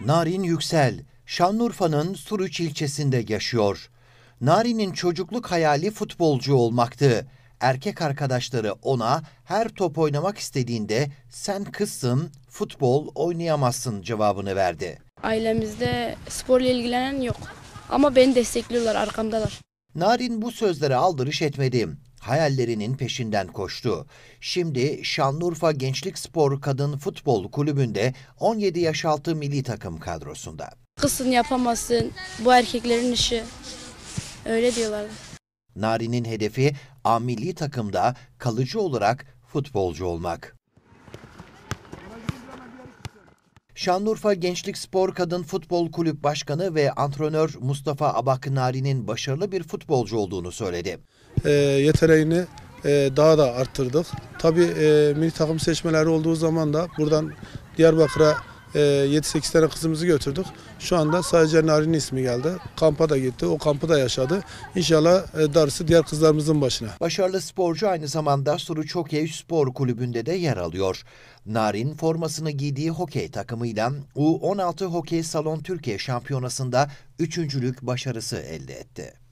Narin Yüksel, Şanlıurfa'nın Suruç ilçesinde yaşıyor. Narin'in çocukluk hayali futbolcu olmaktı. Erkek arkadaşları ona her top oynamak istediğinde sen kızsın, futbol oynayamazsın cevabını verdi. Ailemizde sporla ilgilenen yok ama beni destekliyorlar, arkamdalar. Narin bu sözlere aldırış etmedi. Hayallerinin peşinden koştu. Şimdi Şanlıurfa Gençlik Spor Kadın Futbol Kulübü'nde 17 yaş altı milli takım kadrosunda. Kızın yapamazsın, bu erkeklerin işi. Öyle diyorlar. Narin'in hedefi A milli takımda kalıcı olarak futbolcu olmak. Şanlıurfa Gençlik Spor Kadın Futbol Kulüp Başkanı ve antrenör Mustafa Abakınari'nin başarılı bir futbolcu olduğunu söyledi. E, yeteneğini e, daha da arttırdık. Tabii e, milli takım seçmeleri olduğu zaman da buradan Diyarbakır'a e, ee, 7-8 tane kızımızı götürdük. Şu anda sadece Narin'in ismi geldi. Kampa da gitti. O kampı da yaşadı. İnşallah e, darısı diğer kızlarımızın başına. Başarılı sporcu aynı zamanda Suru Çokey Spor Kulübü'nde de yer alıyor. Narin formasını giydiği hokey takımıyla U16 Hokey Salon Türkiye Şampiyonası'nda üçüncülük başarısı elde etti.